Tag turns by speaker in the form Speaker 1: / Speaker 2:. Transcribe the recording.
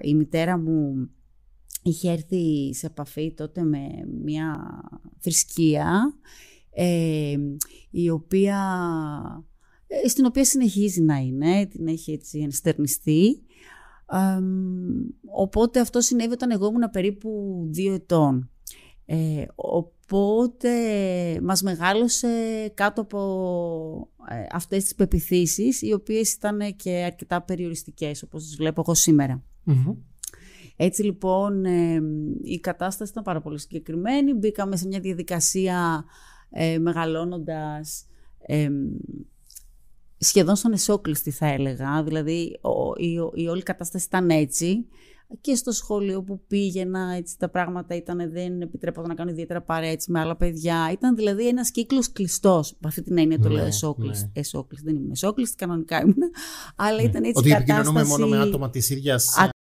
Speaker 1: η μητέρα μου είχε έρθει σε επαφή τότε με μια θρησκεία η οποία, ε, στην οποία συνεχίζει να είναι, την έχει έτσι ενστερνιστεί. οπότε αυτό συνέβη όταν εγώ ήμουν περίπου δύο ετών. Ε, οπότε μας μεγάλωσε κάτω από ε, αυτές τις πεπιθήσεις οι οποίες ήταν και αρκετά περιοριστικές όπως τις βλέπω εγώ Έτσι λοιπόν η κατάσταση ήταν πάρα πολύ συγκεκριμένη. Μπήκαμε σε μια διαδικασία ε, μεγαλώνοντας σχεδόν σαν εσόκλειστη θα έλεγα. Δηλαδή ο, η, η όλη κατάσταση ήταν έτσι και στο σχολείο που πήγαινα, έτσι, τα πράγματα ήταν, δεν επιτρέπονταν να κάνω ιδιαίτερα παρέτσι με άλλα παιδιά. Ήταν δηλαδή ένας κύκλος κλειστός. Με αυτή την έννοια το ναι, λέω εσόκλης. Ναι. δεν ήμουν εσόκλειστη, κανονικά ήμουν. Αλλά ναι. ήταν έτσι. Ότι επικοινωνούμε μόνο με άτομα της ίδιας